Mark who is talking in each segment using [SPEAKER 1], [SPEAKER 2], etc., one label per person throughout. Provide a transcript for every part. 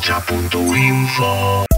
[SPEAKER 1] chapunto info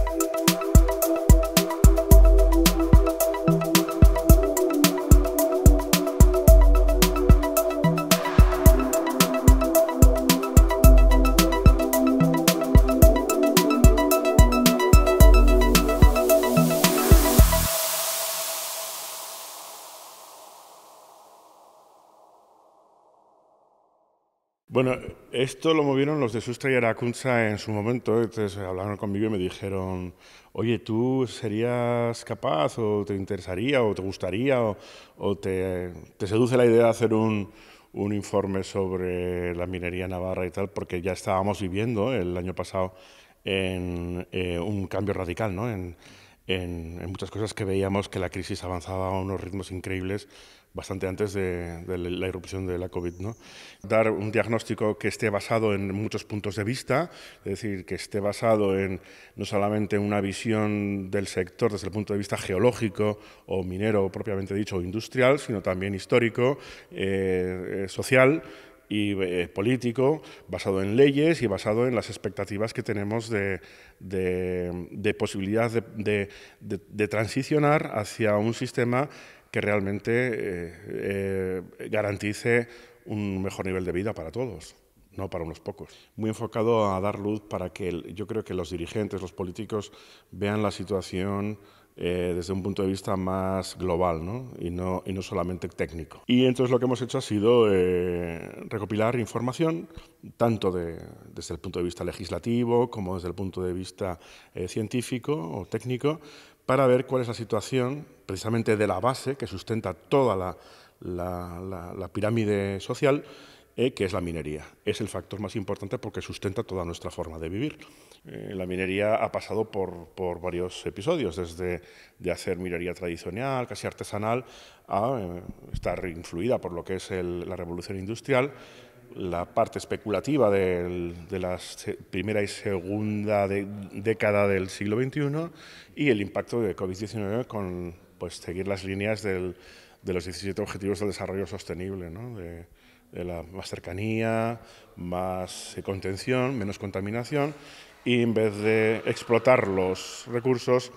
[SPEAKER 1] Bueno, esto lo movieron los de Sustra y Aracunza en su momento. Entonces hablaron conmigo y me dijeron, oye, ¿tú serías capaz o te interesaría o te gustaría o, te, seduce la idea de hacer un, informe sobre la minería navarra y tal? Porque ya estábamos viviendo el año pasado en eh, un cambio radical, ¿no? En, en, muchas cosas que veíamos que la crisis avanzaba a unos ritmos increíbles bastante antes de, la irrupción de la COVID. ¿no? Dar un diagnóstico que esté basado en muchos puntos de vista, es decir, que esté basado en no solamente una visión del sector desde el punto de vista geológico o minero propiamente dicho o industrial, sino también histórico, eh, eh, social y eh, político, basado en leyes y basado en las expectativas que tenemos de, posibilidad de transicionar hacia un sistema que realmente eh, eh, garantice un mejor nivel de vida para todos, no para unos pocos. Muy enfocado a dar luz para que yo creo que los dirigentes, los políticos vean la situación eh, desde un punto de vista más global ¿no? Y, no, y no solamente técnico. Y entonces lo que hemos hecho ha sido recopilar información tanto desde el punto de vista legislativo como desde el punto de vista científico o técnico para ver cuál es la situación precisamente de la base que sustenta toda la, pirámide social, eh, que es la minería. Es el factor más importante porque sustenta toda nuestra forma de vivir. Eh, la minería ha pasado por, varios episodios, desde de hacer minería tradicional, casi artesanal, a eh, estar influida por lo que es la revolución industrial la parte especulativa de la primera y segunda década del siglo XXI y el impacto de COVID-19 con pues, seguir las líneas de los 17 Objetivos del Desarrollo Sostenible, de, la más cercanía, más contención, menos contaminación, y en vez de explotar los recursos,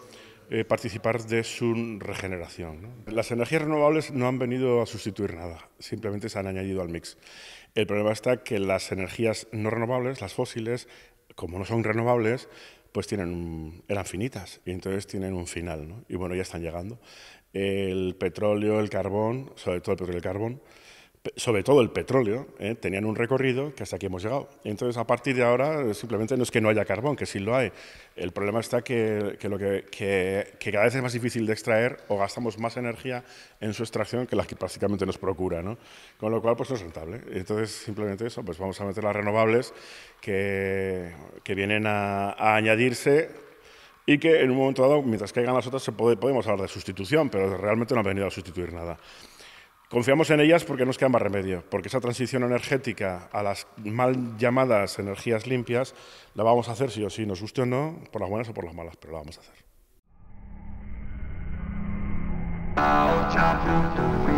[SPEAKER 1] eh, participar de su regeneración. Las energías renovables no han venido a sustituir nada, simplemente se han añadido al mix. El problema está que las energías no renovables, las fósiles, como no son renovables, pues tienen eran finitas y entonces tienen un final. Y bueno, ya están llegando. El petróleo, el carbón, sobre todo el petróleo y el carbón, sobre todo el petróleo, ¿eh? tenían un recorrido que hasta aquí hemos llegado. Entonces, a partir de ahora, simplemente no es que no haya carbón, que sí lo hay. El problema está que, que cada vez es más difícil de extraer o gastamos más energía en su extracción que la que prácticamente nos procura, Con lo cual, pues no es rentable. Entonces, simplemente eso, pues vamos a meter las renovables que, vienen a, añadirse y que en un momento dado, mientras que hagan las otras, se puede, podemos hablar de sustitución, pero realmente no han venido a sustituir nada. Confiamos en ellas porque nos queda más remedio, porque esa transición energética a las mal llamadas energías limpias la vamos a hacer sí o sí, nos guste o no, por las buenas o por las malas, pero la vamos a hacer.